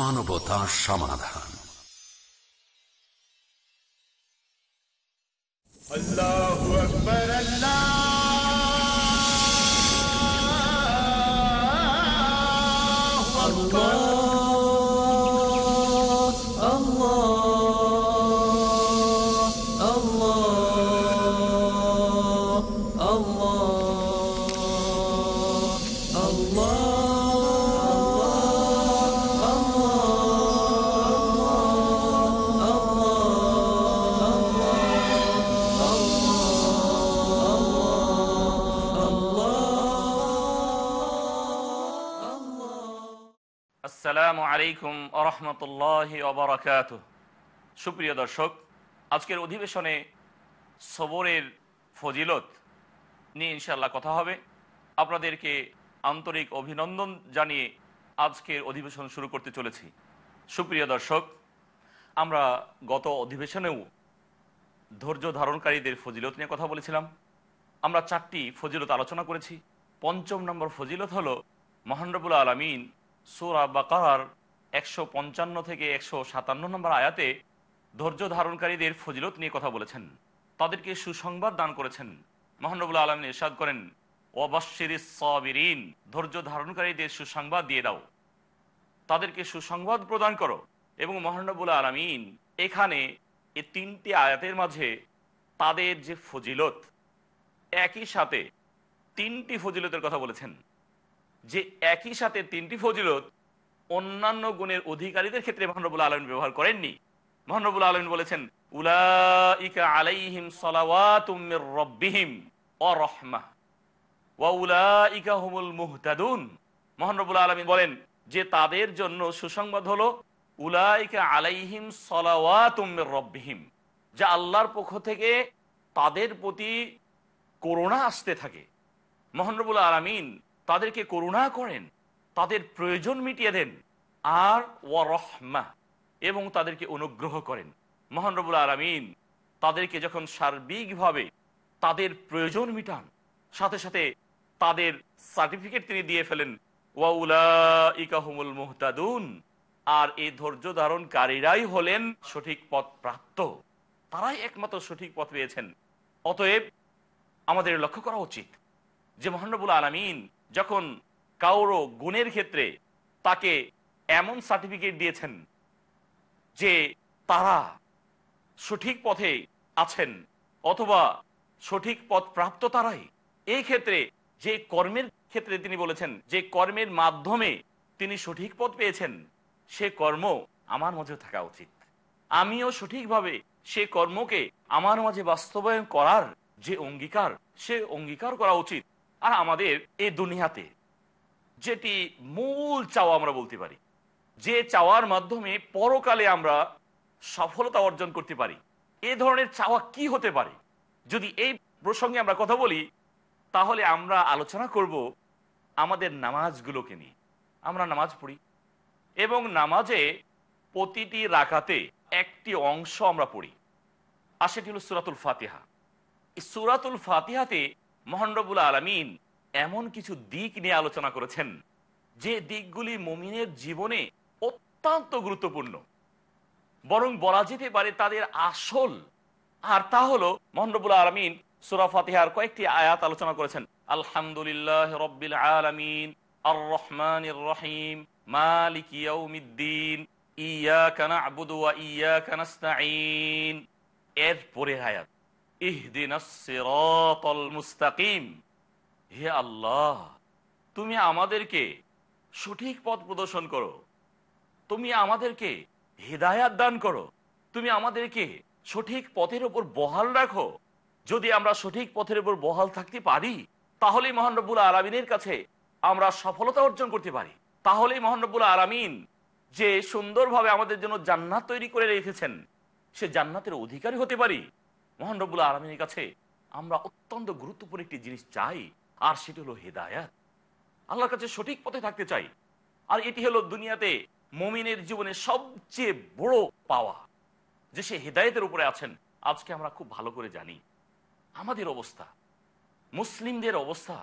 মানবতা সমাধান আল্লাহ রহমতুল্লাহ অবরাকাত সুপ্রিয় দর্শক আজকের অধিবেশনে সবরের ফজিলত নিয়ে ইনশাল্লাহ কথা হবে আপনাদেরকে আন্তরিক অভিনন্দন জানিয়ে আজকের অধিবেশন শুরু করতে চলেছি সুপ্রিয় দর্শক আমরা গত অধিবেশনেও ধৈর্য ধারণকারীদের ফজিলত নিয়ে কথা বলেছিলাম আমরা চারটি ফজিলত আলোচনা করেছি পঞ্চম নম্বর ফজিলত হল মহানরবুল আলমিন সোরা বাকার একশো পঞ্চান্ন থেকে একশো সাতান্ন নম্বর আয়াতে ধৈর্য ধারণকারীদের ফজিলত নিয়ে কথা বলেছেন তাদেরকে সুসংবাদ দান করেছেন মহানবুল্লা আলম ইরশাদ করেন ওবাশির সবিরিন ধৈর্য ধারণকারীদের সুসংবাদ দিয়ে দাও তাদেরকে সুসংবাদ প্রদান করো এবং মহানবুল আলমিন এখানে এ তিনটি আয়াতের মাঝে তাদের যে ফজিলত একই সাথে তিনটি ফজিলতের কথা বলেছেন যে একই সাথে তিনটি ফজিলত অন্যান্য গুণের অধিকারীদের ক্ষেত্রে মহানবুল আলম ব্যবহার করেননি মহানবুল আলম বলেছেন আলাইহিম বলেন যে তাদের জন্য সুসংবাদ হলো আলাইহিম রব্বিহিম যা আল্লাহর পক্ষ থেকে তাদের প্রতি করুণা আসতে থাকে মহানবুল আলমিন তাদেরকে করুণা করেন তাদের প্রয়োজন মিটিয়ে দেন আর ও রহমা এবং তাদেরকে অনুগ্রহ করেন মহানরবুল আলমিন তাদেরকে যখন সার্বিকভাবে তাদের প্রয়োজন মিটান সাথে সাথে তাদের সার্টিফিকেট তিনি দিয়ে ফেলেন ওয়াউলাহুল মোহতাদুন আর এই ধৈর্য ধারণকারীরাই হলেন সঠিক পথ প্রাপ্ত তারাই একমাত্র সঠিক পথ পেয়েছেন অতএব আমাদের লক্ষ্য করা উচিত যে মহানবুল আলমিন যখন কারো গুণের ক্ষেত্রে তাকে এমন সার্টিফিকেট দিয়েছেন যে তারা সঠিক পথে আছেন অথবা সঠিক পথ প্রাপ্ত তারাই এই ক্ষেত্রে যে কর্মের ক্ষেত্রে তিনি বলেছেন যে কর্মের মাধ্যমে তিনি সঠিক পথ পেয়েছেন সে কর্ম আমার মাঝে থাকা উচিত আমিও সঠিকভাবে সে কর্মকে আমার মাঝে বাস্তবায়ন করার যে অঙ্গীকার সে অঙ্গীকার করা উচিত আর আমাদের এই দুনিয়াতে যেটি মূল চাওয়া আমরা বলতে পারি যে চাওয়ার মাধ্যমে পরকালে আমরা সফলতা অর্জন করতে পারি এ ধরনের চাওয়া কি হতে পারে যদি এই প্রসঙ্গে আমরা কথা বলি তাহলে আমরা আলোচনা করব আমাদের নামাজগুলোকে নিয়ে আমরা নামাজ পড়ি এবং নামাজে প্রতিটি রাখাতে একটি অংশ আমরা পড়ি আর সেটি হল সুরাতুল ফাতিহা সুরাতুল ফাতিহাতে মহানবুল আলমিন এমন কিছু দিক নিয়ে আলোচনা করেছেন যে দিকগুলি মমিনের জীবনে অত্যন্ত গুরুত্বপূর্ণ বরং বলা যেতে পারে তাদের আসল আর তা হলো মহানবুল আলমিন সুরা ফাতিহার কয়েকটি আয়াত আলোচনা করেছেন আলহামদুলিল্লাহ রব্বিল আলমিন আর রহমান রহিম মালিক ইয়ৌমিদ্দিন ইয়া কানা আবুদুয়া ইয়া কানাস্তাইন এরপরে আয়াত ইহদিন মুস্তাকিম হে আল্লাহ তুমি আমাদেরকে সঠিক পথ প্রদর্শন করো তুমি আমাদেরকে হৃদায়াত দান করো তুমি আমাদেরকে সঠিক পথের ওপর বহাল রাখো যদি আমরা সঠিক পথের উপর বহাল থাকতে পারি তাহলেই মহানরবুল আলামিনের কাছে আমরা সফলতা অর্জন করতে পারি তাহলেই মহানরবুল আলামিন যে সুন্দরভাবে আমাদের জন্য জান্নাত তৈরি করে রেখেছেন সে জান্নাতের অধিকারী হতে পারি মহানরবুল আলমিনের কাছে আমরা অত্যন্ত গুরুত্বপূর্ণ একটি জিনিস চাই আর সেটি হলো হেদায়াত আল্লাহর কাছে সঠিক পথে থাকতে চাই আর এটি হলো দুনিয়াতে মমিনের জীবনে সবচেয়ে বড় পাওয়া যে সে হেদায়তের উপরে আছেন আজকে আমরা খুব ভালো করে জানি আমাদের অবস্থা মুসলিমদের অবস্থা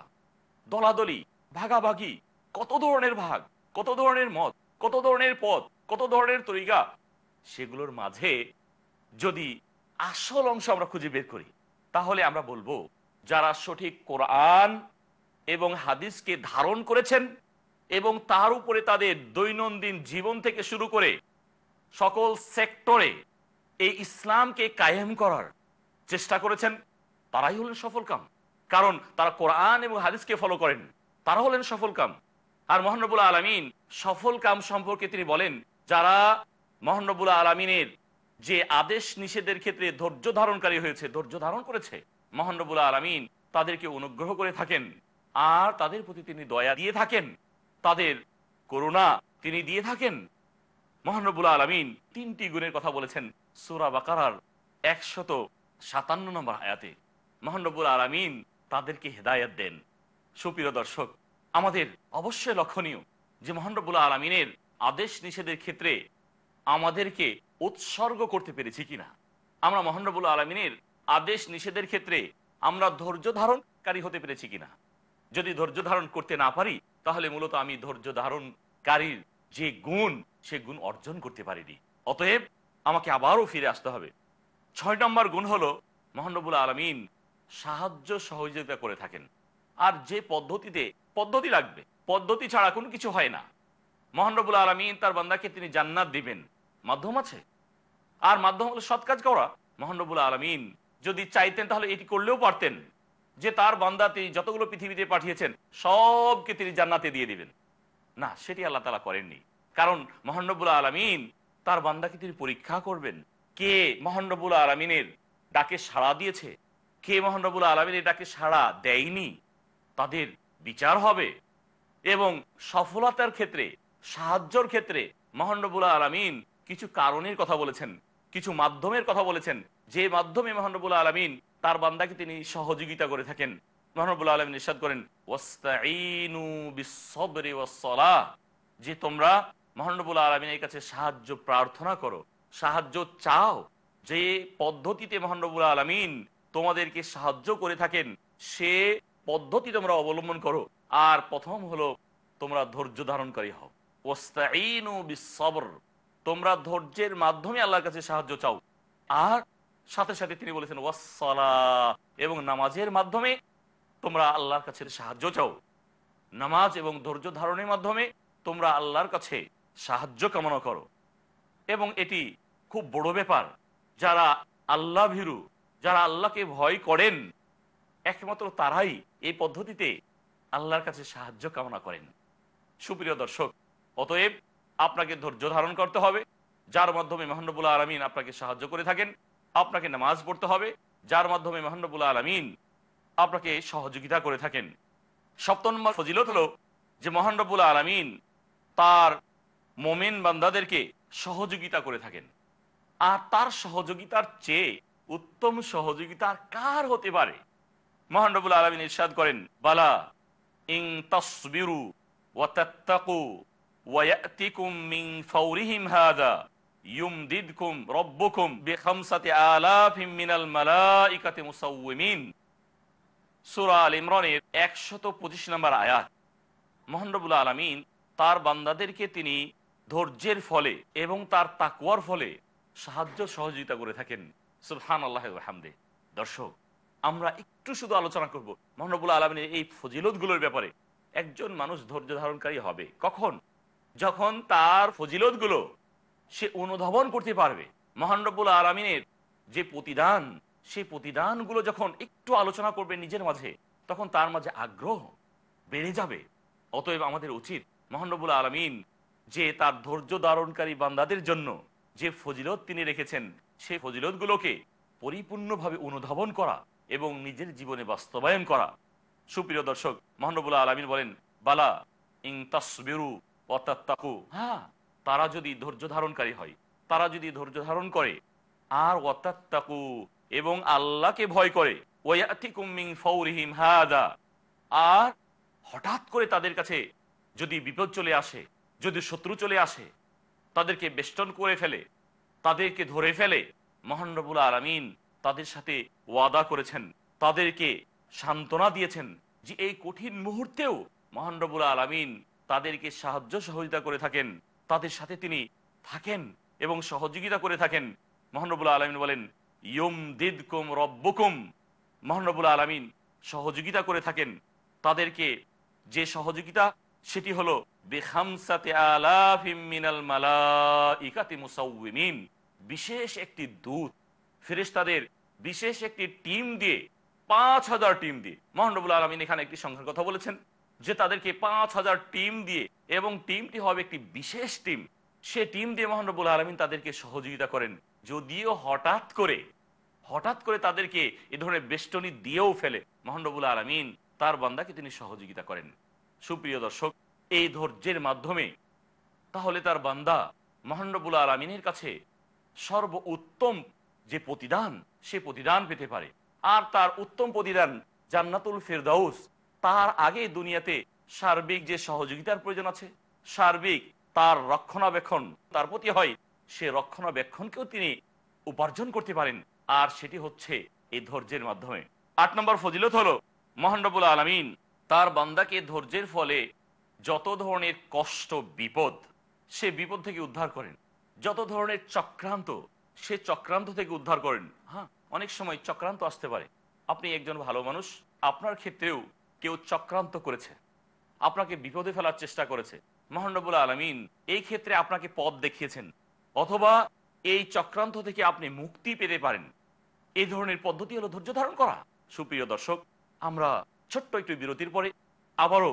দলাদলি ভাগাভাগি কত ধরনের ভাগ কত ধরনের মত কত ধরনের পথ কত ধরনের তরিকা সেগুলোর মাঝে যদি আসল অংশ আমরা খুঁজে বের করি তাহলে আমরা বলবো যারা সঠিক কোরআন এবং হাদিসকে ধারণ করেছেন এবং তার উপরে তাদের দৈনন্দিন জীবন থেকে শুরু করে সকল সেক্টরে এই ইসলামকে কায়েম করার চেষ্টা করেছেন তারাই হলেন সফলকাম কারণ তারা কোরআন এবং হাদিসকে ফলো করেন তারা হলেন সফলকাম আর মহানবুল আলমিন সফলকাম সম্পর্কে তিনি বলেন যারা মহানবুল আলমিনের যে আদেশ নিষেধের ক্ষেত্রে ধৈর্য ধারণকারী হয়েছে ধৈর্য ধারণ করেছে মহানরবুল আলমিন তাদেরকে অনুগ্রহ করে থাকেন আর তাদের প্রতি তিনি দয়া দিয়ে থাকেন তাদের করুণা তিনি দিয়ে থাকেন মহানরবুল আলমিন তিনটি গুণের কথা বলেছেন সুরা বাকার একশত সাতান্ন নম্বর আয়াতে মহানরবুল আলমিন তাদেরকে হেদায়াত দেন সুপ্রিয় দর্শক আমাদের অবশ্যই লক্ষণীয় যে মহানরবুল আলমিনের আদেশ নিষেধের ক্ষেত্রে আমাদেরকে উৎসর্গ করতে পেরেছি কিনা আমরা মহানরবুল আলমিনের আদেশ নিষেধের ক্ষেত্রে আমরা ধৈর্য ধারণকারী হতে পেরেছি কিনা যদি ধৈর্য ধারণ করতে না পারি তাহলে মূলত আমি ধৈর্য ধারণকারীর যে গুণ সে গুণ অর্জন করতে পারিনি অতএব আমাকে আবারও ফিরে আসতে হবে ছয় নম্বর গুণ হলো মহানবুল আলমিন সাহায্য সহযোগিতা করে থাকেন আর যে পদ্ধতিতে পদ্ধতি লাগবে পদ্ধতি ছাড়া কোনো কিছু হয় না মহানবুল আলমিন তার বান্দাকে তিনি জান্নাত দিবেন মাধ্যম আছে আর মাধ্যম হলো সৎ কাজ করা মহানবুল আলমিন যদি চাইতেন তাহলে এটি করলেও পারতেন যে তার বান্দা তিনি যতগুলো পৃথিবীতে পাঠিয়েছেন সবকে তিনি জান্নাতে দিয়ে দিবেন না সেটি আল্লাহ তালা করেননি কারণ মহানবুল আলমিন তার বান্দাকে তিনি পরীক্ষা করবেন কে মহানবুল আলমিনের ডাকে সাড়া দিয়েছে কে মহানবুল আলমিনের ডাকে সাড়া দেয়নি তাদের বিচার হবে এবং সফলতার ক্ষেত্রে সাহায্যর ক্ষেত্রে মহানবুল আলমিন কিছু কারণের কথা বলেছেন কিছু মাধ্যমের কথা বলেছেন যে মাধ্যমে মহানবুল আলমিন তার বান্দাকে তিনি সহযোগিতা করে থাকেন মহানবুল আলমিন নিঃসাদ করেন যে তোমরা মহানবুল আলমিনের কাছে সাহায্য প্রার্থনা করো সাহায্য চাও যে পদ্ধতিতে মহানবুল আলমিন তোমাদেরকে সাহায্য করে থাকেন সে পদ্ধতি তোমরা অবলম্বন করো আর প্রথম হলো তোমরা ধৈর্য ধারণকারী হও ওস্তাইনু বিসবর তোমরা ধৈর্যের মাধ্যমে আল্লাহর কাছে সাহায্য চাও আর সাথে সাথে তিনি বলেছেন ওয়াসলা এবং নামাজের মাধ্যমে তোমরা আল্লাহর কাছে সাহায্য চাও নামাজ এবং ধৈর্য ধারণের মাধ্যমে তোমরা আল্লাহর কাছে সাহায্য কামনা করো এবং এটি খুব বড় ব্যাপার যারা আল্লাহ ভীরু যারা আল্লাহকে ভয় করেন একমাত্র তারাই এই পদ্ধতিতে আল্লাহর কাছে সাহায্য কামনা করেন সুপ্রিয় দর্শক অতএব আপনাকে ধৈর্য ধারণ করতে হবে যার মাধ্যমে মহানবুল্লা আরামিন আপনাকে সাহায্য করে থাকেন আপনাকে নামাজ পড়তে হবে যার মাধ্যমে মহানবুল আলমিন আপনাকে সহযোগিতা করে থাকেন সপ্তম নম্বর ফজিলত হল যে মহানরবুল আলমিন তার মোমেন বান্দাদেরকে সহযোগিতা করে থাকেন আর তার সহযোগিতার চেয়ে উত্তম সহযোগিতার কার হতে পারে মহানরবুল আলমিন ইরশাদ করেন বালা ইং তসবিরু ওয়াতাত্তাকু ওয়ায়াতিকুম মিন ফাউরিহিম হাদা নম্বর আলামিন তার বান্দাদেরকে তিনি ধৈর্যের ফলে এবং তার তাকুয়ার ফলে সাহায্য সহযোগিতা করে থাকেন সুলহান আল্লাহ রহমদে দর্শক আমরা একটু শুধু আলোচনা করব মহানবুল আলমিনের এই ফজিলতগুলোর ব্যাপারে একজন মানুষ ধৈর্য ধারণকারী হবে কখন যখন তার ফজিলতগুলো সে অনুধাবন করতে পারবে মহানরবুল আলমিনের যে প্রতিদান সেই প্রতিদানগুলো যখন একটু আলোচনা করবে নিজের মাঝে তখন তার মাঝে আগ্রহ বেড়ে যাবে অতএব আমাদের উচিত মহানরবুল আলমিন যে তার ধৈর্য ধারণকারী বান্দাদের জন্য যে ফজিলত তিনি রেখেছেন সেই ফজিলতগুলোকে পরিপূর্ণভাবে অনুধাবন করা এবং নিজের জীবনে বাস্তবায়ন করা সুপ্রিয় দর্শক মহানবুল্লাহ আলমিন বলেন বালা ইং তাসবিরু অর্থাৎ তাকু হ্যাঁ তারা যদি ধৈর্য ধারণকারী হয় তারা যদি ধৈর্য ধারণ করে আর ওয়াত্তাকু এবং আল্লাহকে ভয় করে আর হঠাৎ করে তাদের কাছে যদি বিপদ চলে আসে যদি শত্রু চলে আসে তাদেরকে বেষ্টন করে ফেলে তাদেরকে ধরে ফেলে মহানরবুল আলমিন তাদের সাথে ওয়াদা করেছেন তাদেরকে সান্ত্বনা দিয়েছেন যে এই কঠিন মুহূর্তেও মহানরবুল আলমিন তাদেরকে সাহায্য সহযোগিতা করে থাকেন তাদের সাথে তিনি থাকেন এবং সহযোগিতা করে থাকেন মহানবুল আলমিন বলেন ইয়ম কুম রব্বকুম মহানবুল আলমিন সহযোগিতা করে থাকেন তাদেরকে যে সহযোগিতা সেটি হলো বিশেষ একটি দূত ফেরেশতাদের বিশেষ একটি টিম দিয়ে পাঁচ হাজার টিম দিয়ে মহানবুল আলমিন এখানে একটি সংখ্যার কথা বলেছেন যে তাদেরকে পাঁচ হাজার টিম দিয়ে এবং টিমটি হবে একটি বিশেষ টিম সে টিম দিয়ে মহানবুল আলমিন তাদেরকে সহযোগিতা করেন যদিও হঠাৎ করে হঠাৎ করে তাদেরকে এ ধরনের বেষ্টনী দিয়েও ফেলে মহানবুল আলমিন তার বান্দাকে তিনি সহযোগিতা করেন সুপ্রিয় দর্শক এই ধৈর্যের মাধ্যমে তাহলে তার বান্দা মহানবুল আলমিনের কাছে সর্ব উত্তম যে প্রতিদান সে প্রতিদান পেতে পারে আর তার উত্তম প্রতিদান জান্নাতুল ফেরদাউস তার আগে দুনিয়াতে সার্বিক যে সহযোগিতার প্রয়োজন আছে সার্বিক তার রক্ষণাবেক্ষণ তার প্রতি হয় সে রক্ষণাবেক্ষণকেও তিনি উপার্জন করতে পারেন আর সেটি হচ্ছে এই ধৈর্যের মাধ্যমে আট নম্বর ফজিলত হল মহানবুল আলমিন তার বান্দাকে ধৈর্যের ফলে যত ধরনের কষ্ট বিপদ সে বিপদ থেকে উদ্ধার করেন যত ধরনের চক্রান্ত সে চক্রান্ত থেকে উদ্ধার করেন হ্যাঁ অনেক সময় চক্রান্ত আসতে পারে আপনি একজন ভালো মানুষ আপনার ক্ষেত্রেও কেউ চক্রান্ত করেছে আপনাকে বিপদে ফেলার চেষ্টা করেছে মহানবুল আলমিন এই ক্ষেত্রে আপনাকে পথ দেখিয়েছেন অথবা এই চক্রান্ত থেকে আপনি মুক্তি পেতে পারেন এই ধরনের পদ্ধতি হলো ধৈর্য ধারণ করা সুপ্রিয় দর্শক আমরা ছোট্ট একটু বিরতির পরে আবারও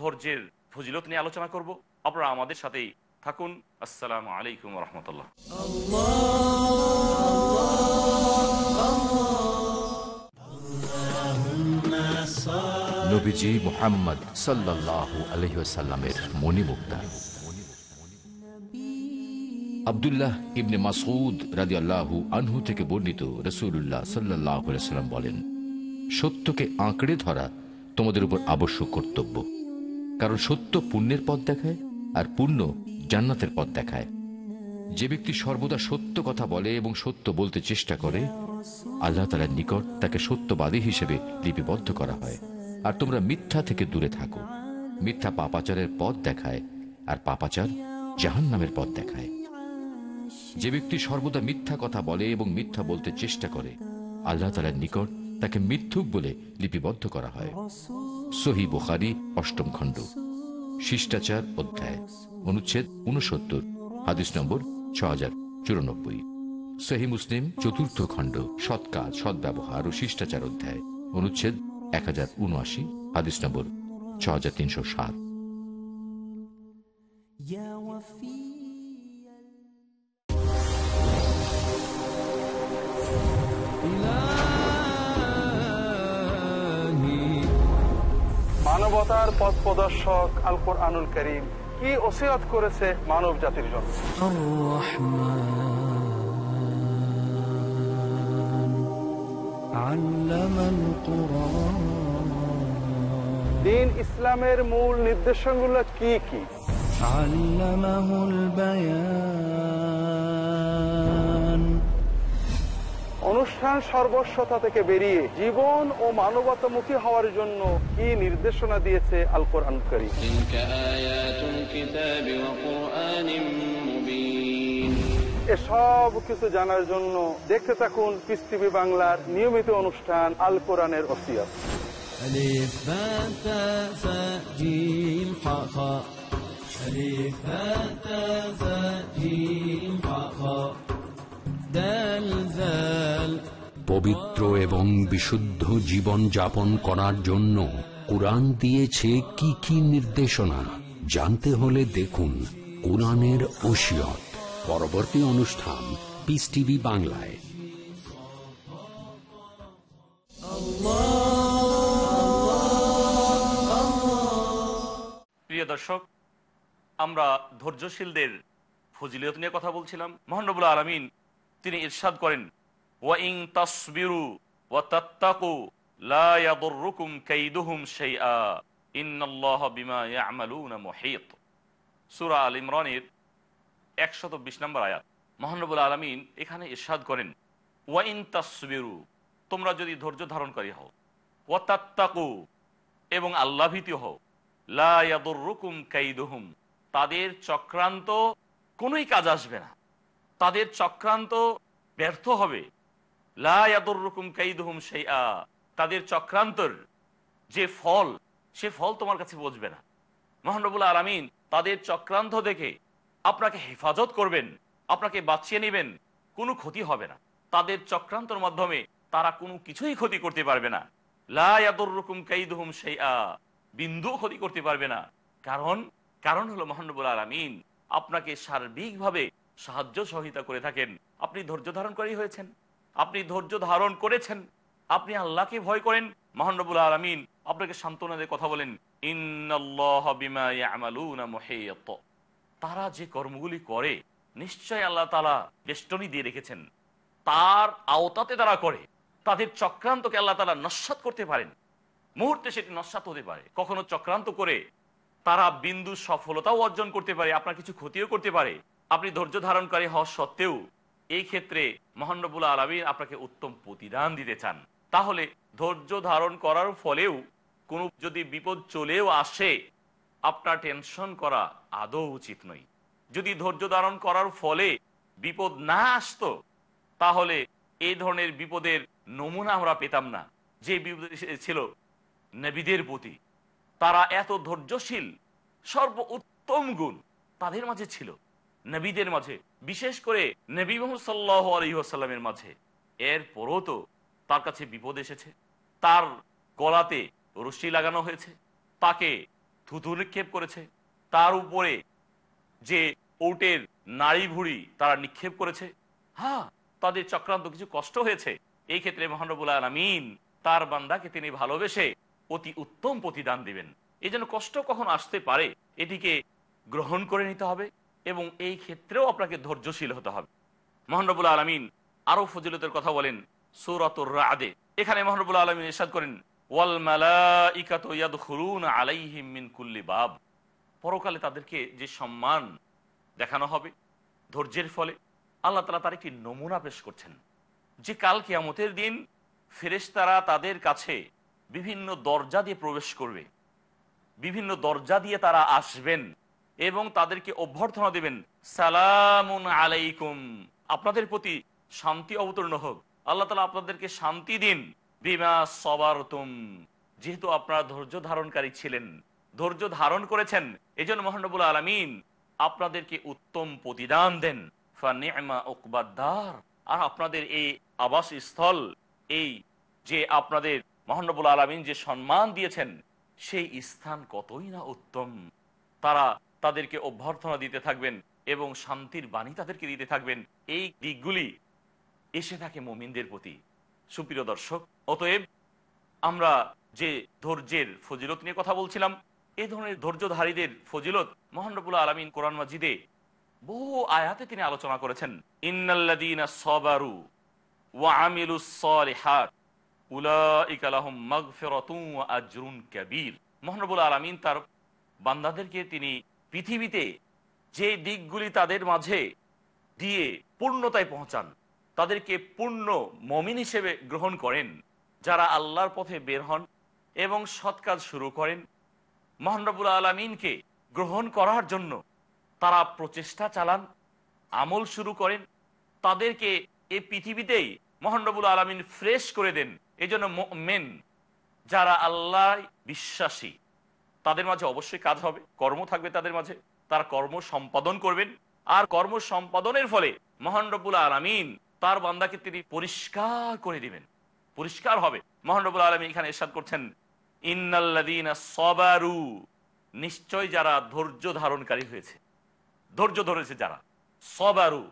ধৈর্যের ফজিলত নিয়ে আলোচনা করব আপনারা আমাদের সাথেই থাকুন আসসালাম আলাইকুম রহমতুল্লাহ নবীজি মোহাম্মদ সাল্লাহ আলহিসাল্লামের মণিমুক্তা আবদুল্লাহ ইবনে মাসুদ রাজি আল্লাহু আনহু থেকে বর্ণিত রসুল্লাহ সাল্লাহ সাল্লাম বলেন সত্যকে আঁকড়ে ধরা তোমাদের উপর আবশ্যক কর্তব্য কারণ সত্য পুণ্যের পথ দেখায় আর পুণ্য জান্নাতের পথ দেখায় যে ব্যক্তি সর্বদা সত্য কথা বলে এবং সত্য বলতে চেষ্টা করে আল্লাহ তালার নিকট তাকে সত্যবাদী হিসেবে লিপিবদ্ধ করা হয় আর তোমরা মিথ্যা থেকে দূরে থাকো মিথ্যা পাপাচারের পথ দেখায় আর পাপাচার জাহান নামের পথ দেখায় যে ব্যক্তি সর্বদা মিথ্যা কথা বলে এবং মিথ্যা বলতে চেষ্টা করে আল্লাহ তালার নিকট তাকে মিথ্যুক বলে লিপিবদ্ধ করা হয় সহি বোখারি অষ্টম খণ্ড শিষ্টাচার অধ্যায় অনুচ্ছেদ উনসত্তর হাদিস নম্বর ছ হাজার চুরানব্বই সহি মুসলিম চতুর্থ খণ্ড সৎ সদ্ব্যবহার ও শিষ্টাচার অধ্যায় অনুচ্ছেদ এক হাজার উনআশি হাদিস নম্বর ছ হাজার তিনশো সাত মানবতার পথ প্রদর্শক আল আনুল করিম কি ওসিরাত করেছে মানব জাতির জন্য দিন ইসলামের মূল নির্দেশনগুলো কি কি অনুষ্ঠান সর্বস্বতা থেকে বেরিয়ে জীবন ও মানবতামুখী হওয়ার জন্য কি নির্দেশনা দিয়েছে আল কোরআন করিম এসব কিছু জানার জন্য দেখতে থাকুন পিস টিভি বাংলার নিয়মিত অনুষ্ঠান আল কোরআনের পবিত্র এবং বিশুদ্ধ জীবন যাপন করার জন্য কোরআন দিয়েছে কি কি নির্দেশনা জানতে হলে দেখুন কোরআনের ওসিয়ত পরবর্তী অনুষ্ঠান পিস টিভি বাংলায় প্রিয় দর্শক আমরা ধৈর্যশীলদের ফজিলত নিয়ে কথা বলছিলাম মহানবুল আলমিন তিনি ইরশাদ করেন ওয়াইং তাসবিরু ওয়া তাত্তাকু লা ইয়াদুররুকুম কাইদুহুম শাইআ ইন্নাল্লাহা বিমা ইয়ামালুনা মুহীত সূরা আল ইমরানের একশত বিশ নম্বর আয়াত মহানবুল আলমিন এখানে ইরশাদ করেন ওয়াইন তসবিরু তোমরা যদি ধৈর্য ধারণকারী হও ওয়াতাত্তাকু এবং আল্লাভীতি হও লাকুম কাইদুহুম তাদের চক্রান্ত কোনোই কাজ আসবে না তাদের চক্রান্ত ব্যর্থ হবে লাদুম কাইদুহুম সেই আ তাদের চক্রান্তর যে ফল সে ফল তোমার কাছে বসবে না মহানবুল আলমিন তাদের চক্রান্ত দেখে আপনাকে হেফাজত করবেন আপনাকে বাঁচিয়ে নেবেন কোনো ক্ষতি হবে না তাদের চক্রান্তর মাধ্যমে তারা কোনো কিছুই ক্ষতি করতে পারবে না লাদুর সেই আ বিন্দু ক্ষতি করতে পারবে না কারণ কারণ হলো মহানবুল আলমিন আপনাকে সার্বিকভাবে সাহায্য সহিতা করে থাকেন আপনি ধৈর্য ধারণ করেই হয়েছেন আপনি ধৈর্য ধারণ করেছেন আপনি আল্লাহকে ভয় করেন মহানবুল আলমিন আপনাকে সান্ত্বনা দিয়ে কথা বলেন ইন্নআল্লাহ বিমা ইয়ামালুনা তারা যে কর্মগুলি করে নিশ্চয় আল্লাহ তালা বেষ্টনী দিয়ে রেখেছেন তার আওতাতে তারা করে তাদের চক্রান্তকে আল্লাহ তালা নস্বাত করতে পারেন মুহূর্তে সেটি নস্বাত হতে পারে কখনো চক্রান্ত করে তারা বিন্দু সফলতাও অর্জন করতে পারে আপনার কিছু ক্ষতিও করতে পারে আপনি ধৈর্য ধারণকারী হওয়া সত্ত্বেও এই ক্ষেত্রে মহানবুল আলমিন আপনাকে উত্তম প্রতিদান দিতে চান তাহলে ধৈর্য ধারণ করার ফলেও কোনো যদি বিপদ চলেও আসে আপনার টেনশন করা আদৌ উচিত নয় যদি ধৈর্য ধারণ করার ফলে বিপদ না আসত তাহলে এই ধরনের বিপদের নমুনা আমরা পেতাম না যে বিপদ ছিল নবীদের প্রতি তারা এত ধৈর্যশীল সর্ব উত্তম গুণ তাদের মাঝে ছিল নবীদের মাঝে বিশেষ করে নবী মোহাম্মদ সাল্লাহ আলহিহাসাল্লামের মাঝে এরপরও তো তার কাছে বিপদ এসেছে তার গলাতে রশ্মি লাগানো হয়েছে তাকে থুতু নিক্ষেপ করেছে তার উপরে যে ওটের নাড়ি ভুড়ি তারা নিক্ষেপ করেছে হ্যাঁ তাদের চক্রান্ত কিছু কষ্ট হয়েছে এই ক্ষেত্রে মহানবুল আলমিন তার বান্দাকে তিনি ভালোবেসে অতি উত্তম প্রতিদান দিবেন এই জন্য কষ্ট কখন আসতে পারে এটিকে গ্রহণ করে নিতে হবে এবং এই ক্ষেত্রেও আপনাকে ধৈর্যশীল হতে হবে মহানবুল আলমিন আরও ফজিলতের কথা বলেন সৌরাতুর রাদে এখানে মহানবুল আলমিন ইসাদ করেন আলাইহিম মিন কুল্লি বাব পরকালে তাদেরকে যে সম্মান দেখানো হবে ধৈর্যের ফলে আল্লাহ তালা তার একটি নমুনা পেশ করছেন যে কাল কেয়ামতের দিন ফেরেশতারা তাদের কাছে বিভিন্ন দরজা দিয়ে প্রবেশ করবে বিভিন্ন দরজা দিয়ে তারা আসবেন এবং তাদেরকে অভ্যর্থনা দেবেন সালামুন আলাইকুম আপনাদের প্রতি শান্তি অবতীর্ণ হোক আল্লাহ তালা আপনাদেরকে শান্তি দিন বিমা সবারতুম যেহেতু আপনারা ধৈর্য ধারণকারী ছিলেন ধৈর্য ধারণ করেছেন এই জন্য মহানবুল আলমিন আপনাদেরকে উত্তম প্রতিদান দেন আর আপনাদের এই আবাস স্থল এই যে আপনাদের মহানবুল আলমিন যে সম্মান দিয়েছেন সেই স্থান কতই না উত্তম তারা তাদেরকে অভ্যর্থনা দিতে থাকবেন এবং শান্তির বাণী তাদেরকে দিতে থাকবেন এই দিকগুলি এসে থাকে মোমিনদের প্রতি সুপ্রিয় দর্শক অতএব আমরা যে ধৈর্যের ফজিলত নিয়ে কথা বলছিলাম এ ধরনের ধৈর্যধারীদের ফজিলত মোহানরবুল্লা আলমিন কোরআন মাজিদে বহু আয়াতে তিনি আলোচনা করেছেন ইন্নাল্লাদিনা সবারু ওয়া আমিলুসলিহাত উলাইকালাহম মাগফিরাতুন ওয়া আজরুন কাবীর মোহানরবুল আলমিন তার বান্দাদেরকে তিনি পৃথিবীতে যে দিকগুলি তাদের মাঝে দিয়ে পূর্ণতায় পৌঁছান তাদেরকে পূর্ণ মমিন হিসেবে গ্রহণ করেন যারা আল্লাহর পথে বের হন এবং সৎ কাজ শুরু করেন মহানরবুল আলমিনকে গ্রহণ করার জন্য তারা প্রচেষ্টা চালান আমল শুরু করেন তাদেরকে এ পৃথিবীতেই মহানরবুল আলমিন ফ্রেশ করে দেন এজন্য মেন যারা আল্লাহ বিশ্বাসী তাদের মাঝে অবশ্যই কাজ হবে কর্ম থাকবে তাদের মাঝে তারা কর্ম সম্পাদন করবেন আর কর্ম সম্পাদনের ফলে মহানরবুল আলমিন তার বান্দাকে তিনি পরিষ্কার করে দিবেন পরিষ্কার হবে মহানবুল আলমী এখানে এরশাদ করছেন ইন্নাল্লাদিন সবারু নিশ্চয় যারা ধৈর্য ধারণকারী হয়েছে ধৈর্য ধরেছে যারা সবারু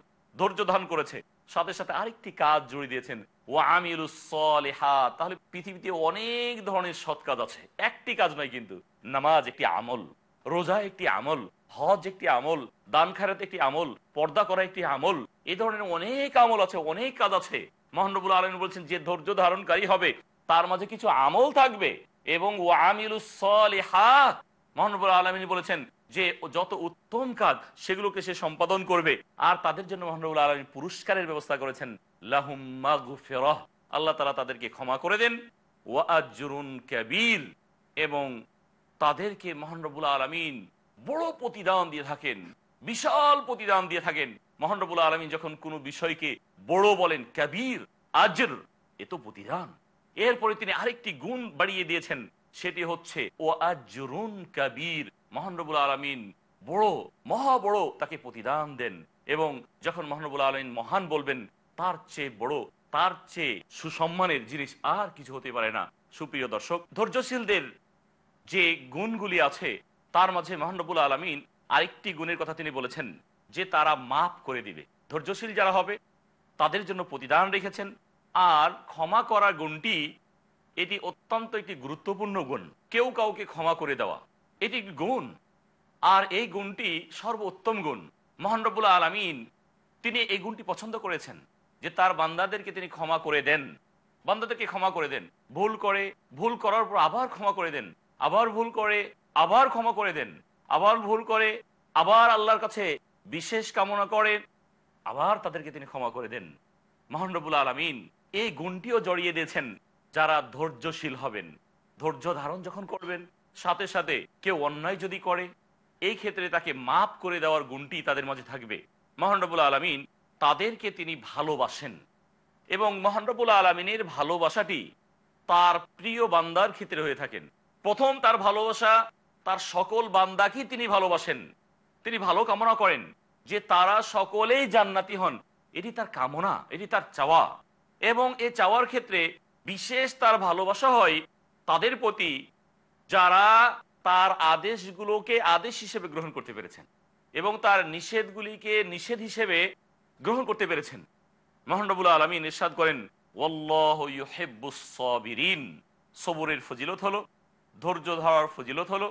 ধৈর্য ধারণ করেছে সাথে সাথে আরেকটি কাজ জুড়ে দিয়েছেন ও আমিরু সলেহা তাহলে পৃথিবীতে অনেক ধরনের সৎ কাজ আছে একটি কাজ নয় কিন্তু নামাজ একটি আমল রোজা একটি আমল হজ একটি আমল দান খারাত একটি আমল পর্দা করা একটি আমল এ ধরনের অনেক আমল আছে অনেক কাজ আছে মহানবুল আলম বলছেন যে ধৈর্য ধারণকারী হবে তার মাঝে কিছু আমল থাকবে এবং ও আমিল মহানবুল আলমিন বলেছেন যে যত উত্তম কাজ সেগুলোকে সে সম্পাদন করবে আর তাদের জন্য মহানবুল আলমী পুরস্কারের ব্যবস্থা করেছেন আল্লাহ তালা তাদেরকে ক্ষমা করে দেন ওয়াজরুন ক্যাবিল এবং তাদেরকে মহানবুল আলমিন বড় প্রতিদান দিয়ে থাকেন বিশাল প্রতিদান দিয়ে থাকেন মহানবুল আলমী যখন কোন বিষয়কে বড় বলেন কাবির আজর এ তো বুদিরান এরপরে তিনি আরেকটি গুণ বাড়িয়ে দিয়েছেন সেটি হচ্ছে ও আজরুন কাবির মহানবুল আলমিন বড় মহাবড় তাকে প্রতিদান দেন এবং যখন মহানবুল আলমিন মহান বলবেন তার চেয়ে বড় তার চেয়ে সুসম্মানের জিনিস আর কিছু হতে পারে না সুপ্রিয় দর্শক ধৈর্যশীলদের যে গুণগুলি আছে তার মাঝে মহানবুল আলমিন আরেকটি গুণের কথা তিনি বলেছেন যে তারা মাফ করে দিবে ধৈর্যশীল যারা হবে তাদের জন্য প্রতিদান রেখেছেন আর ক্ষমা করার গুণটি এটি অত্যন্ত একটি গুরুত্বপূর্ণ গুণ কেউ কাউকে ক্ষমা করে দেওয়া এটি একটি গুণ আর এই গুণটি সর্বোত্তম গুণ মহানরবুল্লা আলমিন তিনি এই গুণটি পছন্দ করেছেন যে তার বান্দাদেরকে তিনি ক্ষমা করে দেন বান্দাদেরকে ক্ষমা করে দেন ভুল করে ভুল করার পর আবার ক্ষমা করে দেন আবার ভুল করে আবার ক্ষমা করে দেন আবার ভুল করে আবার আল্লাহর কাছে বিশেষ কামনা করেন আবার তাদেরকে তিনি ক্ষমা করে দেন মহানবুল আলমিন এই গুণটিও জড়িয়ে দিয়েছেন যারা ধৈর্যশীল হবেন ধৈর্য ধারণ যখন করবেন সাথে সাথে কেউ অন্যায় যদি করে এই ক্ষেত্রে তাকে মাপ করে দেওয়ার গুণটি তাদের মাঝে থাকবে মহানরবুল আলমিন তাদেরকে তিনি ভালোবাসেন এবং মহানরবুল আলমিনের ভালোবাসাটি তার প্রিয় বান্দার ক্ষেত্রে হয়ে থাকেন প্রথম তার ভালোবাসা তার সকল বান্দাকেই তিনি ভালোবাসেন তিনি ভালো কামনা করেন যে তারা সকলেই জান্নাতি হন এটি তার কামনা এটি তার চাওয়া এবং এ চাওয়ার ক্ষেত্রে বিশেষ তার ভালোবাসা হয় তাদের প্রতি যারা তার আদেশগুলোকে আদেশ হিসেবে গ্রহণ করতে পেরেছেন এবং তার নিষেধগুলিকে নিষেধ হিসেবে গ্রহণ করতে পেরেছেন মহানবুল আলমী নিঃসাদ করেন সবুরের ফজিলত হলো ধৈর্য ধরার ফজিলত হলো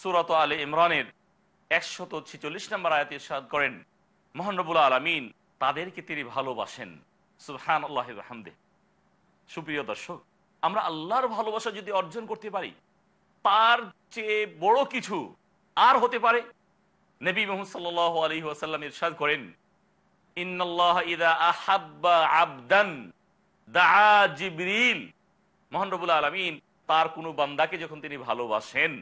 সুরত আলে ইমরানের একশত ছেচল্লিশ নম্বর আয়াত ইরশাদ করেন মহানবুল আলমিন তাদেরকে তিনি ভালোবাসেন সুহান আল্লাহামদে সুপ্রিয় দর্শক আমরা আল্লাহর ভালোবাসা যদি অর্জন করতে পারি তার চেয়ে বড় কিছু আর হতে পারে নবী মোহাম্মদ সাল আলী আসাল্লাম ইরশাদ করেন দা তার কোন বান্দাকে যখন তিনি ভালোবাসেন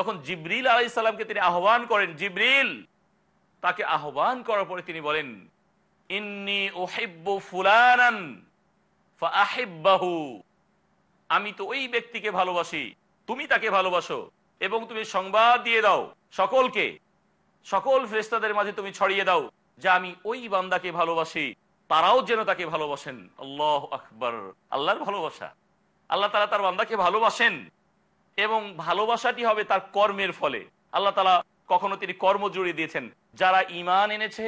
তখন জিবরিল আলাইসাল্লামকে তিনি আহ্বান করেন জিবরিল তাকে আহ্বান করার পরে তিনি বলেন ইন্নি ওহেব্বু ফুলানান আমি তো ওই ব্যক্তিকে ভালোবাসি তুমি তাকে ভালোবাসো এবং তুমি সংবাদ দিয়ে দাও সকলকে সকল ফ্রেস্তাদের মাঝে তুমি ছড়িয়ে দাও যে আমি ওই বান্দাকে ভালোবাসি তারাও যেন তাকে ভালোবাসেন আল্লাহ আকবর আল্লাহর ভালোবাসা আল্লাহ তারা তার বান্দাকে ভালোবাসেন এবং ভালোবাসাটি হবে তার কর্মের ফলে আল্লাহ তালা কখনো তিনি কর্ম জুড়ে দিয়েছেন যারা ইমান এনেছে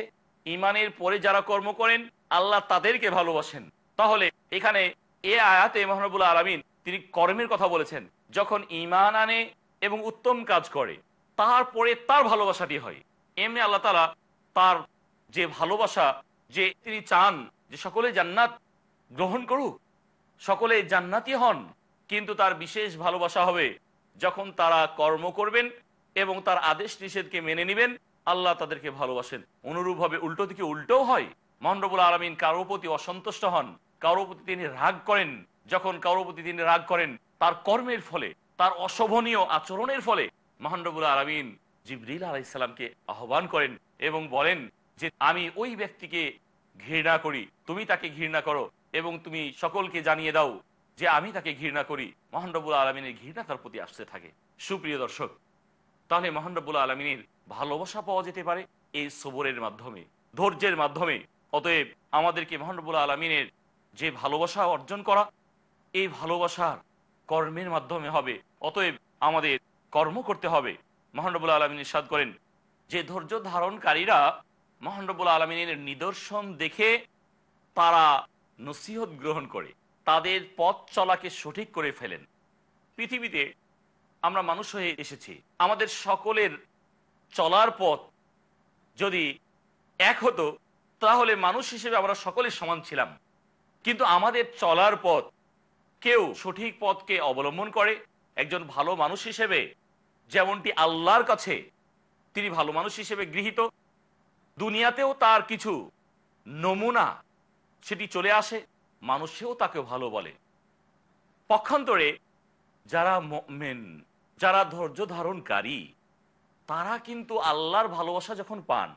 ইমানের পরে যারা কর্ম করেন আল্লাহ তাদেরকে ভালোবাসেন তাহলে এখানে এ আয়াতে মহানবুল আলমিন তিনি কর্মের কথা বলেছেন যখন ইমান আনে এবং উত্তম কাজ করে তারপরে তার ভালোবাসাটি হয় এমনি আল্লাহ তালা তার যে ভালোবাসা যে তিনি চান যে সকলে জান্নাত গ্রহণ করুক সকলে জান্নাতি হন কিন্তু তার বিশেষ ভালোবাসা হবে যখন তারা কর্ম করবেন এবং তার আদেশ নিষেধকে মেনে নেবেন আল্লাহ তাদেরকে ভালোবাসেন অনুরূপভাবে উল্টো দিকে উল্টোও হয় মহানরবুল আলমিন কারোর প্রতি অসন্তুষ্ট হন কারোর প্রতি তিনি রাগ করেন যখন কারোর প্রতি তিনি রাগ করেন তার কর্মের ফলে তার অশোভনীয় আচরণের ফলে মহানরবুল আলমিন জিবরিল আলাইসাল্লামকে আহ্বান করেন এবং বলেন যে আমি ওই ব্যক্তিকে ঘৃণা করি তুমি তাকে ঘৃণা করো এবং তুমি সকলকে জানিয়ে দাও যে আমি তাকে ঘৃণা করি মহানরবুল আলমিনের ঘৃণা তার প্রতি আসতে থাকে সুপ্রিয় দর্শক তাহলে মহানরবুল আলমিনের ভালোবাসা পাওয়া যেতে পারে এই সবরের মাধ্যমে ধৈর্যের মাধ্যমে অতএব আমাদেরকে মহানরবুল আলমিনের যে ভালোবাসা অর্জন করা এই ভালোবাসার কর্মের মাধ্যমে হবে অতএব আমাদের কর্ম করতে হবে মহানরবুল আলমিন সাদ করেন যে ধৈর্য ধারণকারীরা মহানরবুল আলমিনের নিদর্শন দেখে তারা নসিহত গ্রহণ করে তাদের পথ চলাকে সঠিক করে ফেলেন পৃথিবীতে আমরা মানুষ হয়ে এসেছি আমাদের সকলের চলার পথ যদি এক হতো তাহলে মানুষ হিসেবে আমরা সকলে সমান ছিলাম কিন্তু আমাদের চলার পথ কেউ সঠিক পথকে অবলম্বন করে একজন ভালো মানুষ হিসেবে যেমনটি আল্লাহর কাছে তিনি ভালো মানুষ হিসেবে গৃহীত দুনিয়াতেও তার কিছু নমুনা সেটি চলে আসে মানুষেও তাকে ভালো বলে পক্ষান্তরে যারা মেন যারা ধৈর্য ধারণকারী তারা কিন্তু আল্লাহর ভালোবাসা যখন পান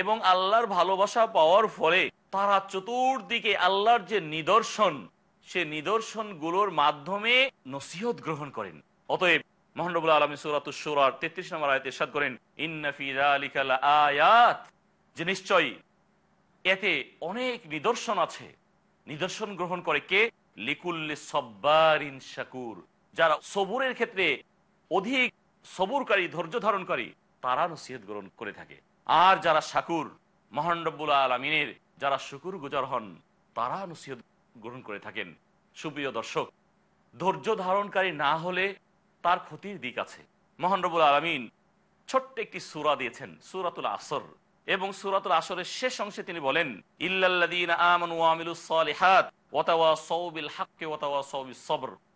এবং আল্লাহর ভালোবাসা পাওয়ার ফলে তারা চতুর্দিকে আল্লাহর যে নিদর্শন সে নিদর্শনগুলোর মাধ্যমে নসিহত গ্রহণ করেন অতএব মহানবুল্লাহ আলমী সুরাতুসোরার তেত্রিশ নম্বর আয়তে সাদ করেন আয়াত যে নিশ্চয়ই এতে অনেক নিদর্শন আছে নিদর্শন গ্রহণ করে কে লিকুল্লি সব্বারিন শাকুর যারা সবুরের ক্ষেত্রে অধিক সবুরকারী ধৈর্য ধারণকারী তারা নসিহত গ্রহণ করে থাকে আর যারা শাকুর মহানরব্বুল আলমিনের যারা শুকুর গুজার হন তারা নসিহত গ্রহণ করে থাকেন সুপ্রিয় দর্শক ধৈর্য ধারণকারী না হলে তার ক্ষতির দিক আছে মহানরবুল আলমিন ছোট্ট একটি সুরা দিয়েছেন সুরাতুল আসর এবং সুরাতুল আসরের শেষ অংশে তিনি বলেন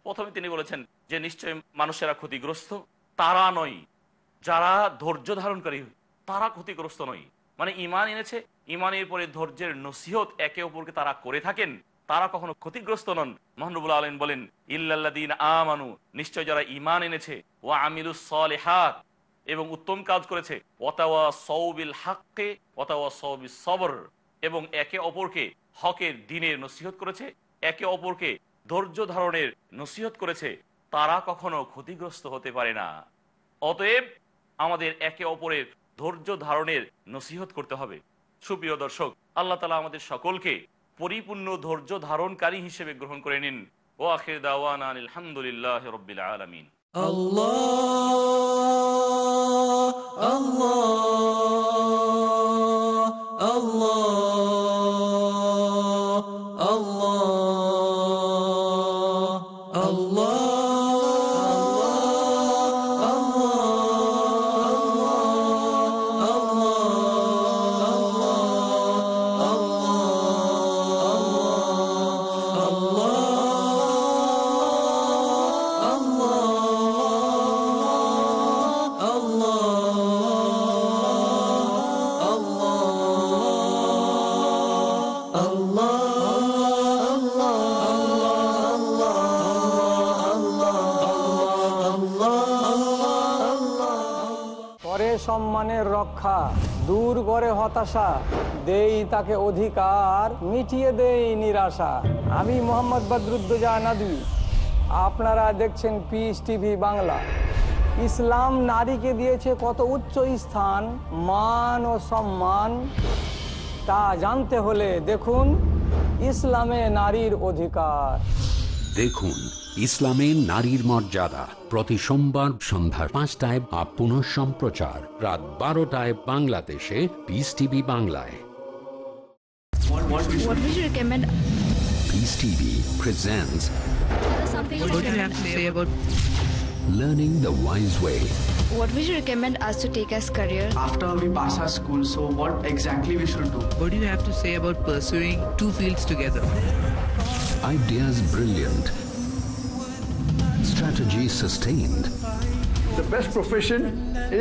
প্রথমে তিনি বলেছেন যে নিশ্চয় মানুষেরা ক্ষতিগ্রস্ত তারা নয় যারা ধৈর্য ধারণকারী তারা ক্ষতিগ্রস্ত নয় মানে ইমান এনেছে ইমানের পরে ধৈর্যের নসিহত একে অপরকে তারা করে থাকেন তারা কখনো ক্ষতিগ্রস্ত নন মহানবুল আলম বলেন ইল্লাদিন আমানু নিশ্চয় যারা ইমান এনেছে ও আমিরুস হাত এবং উত্তম কাজ করেছে ওতাওয়া সৌবিল সৌবিল সবর এবং একে অপরকে হকের দিনের নসিহত করেছে একে অপরকে ধৈর্য ধারণের নসিহত করেছে তারা কখনো ক্ষতিগ্রস্ত হতে পারে না অতএব আমাদের একে অপরের ধৈর্য ধারণের নসিহত করতে হবে সুপ্রিয় দর্শক আল্লাহ তালা আমাদের সকলকে পরিপূর্ণ ধৈর্য ধারণকারী হিসেবে গ্রহণ করে নিন ও আখির দাওয়ান আলহামদুলিল্লাহ রবিল আলমিন আল্লাহ الله সম্মানের রক্ষা দূর করে হতাশা দেই তাকে অধিকার মিটিয়ে দেই নিরাশা আমি মোহাম্মদ বদরুদ্দোজা নাদবি আপনারা দেখছেন পিস টিভি বাংলা ইসলাম নারীকে দিয়েছে কত উচ্চ স্থান মান ও সম্মান তা জানতে হলে দেখুন ইসলামে নারীর অধিকার দেখুন ইসলামে নারীর মর্যাদা প্রতি সোমবার সন্ধ্যা পাঁচটায় বা পুনঃ সম্প্রচার রাত বারোটায় বাংলাদেশে পিস টিভি বাংলায় Learning the Wise Way What would you recommend us to take as career? After we pass our school, so what exactly we should do? What do you have to say about pursuing two fields together? Ideas brilliant strategy sustained. The best profession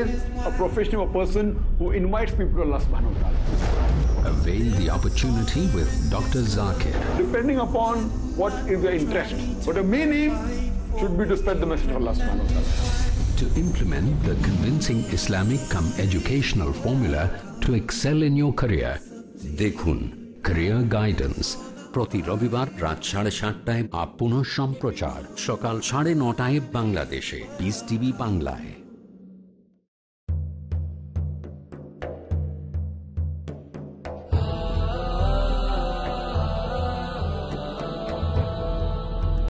is a profession of a person who invites people to Allah subhanahu wa ta'ala. Avail the opportunity with Dr. Zakir. Depending upon what is your interest. But the main aim should be to spread the message of Allah subhanahu wa ta'ala. To implement the convincing Islamic come educational formula to excel in your career, Dekhun, Career Guidance, প্রতি রবিবার রাত সাড়ে সাতটায় up সম্প্রচার সকাল সাড়ে নটায় বাংলাদেশে বিস টিভি বাংলায়